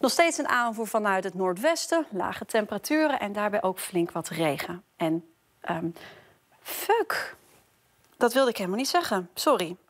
Nog steeds een aanvoer vanuit het noordwesten, lage temperaturen en daarbij ook flink wat regen. En um, fuck, dat wilde ik helemaal niet zeggen. Sorry.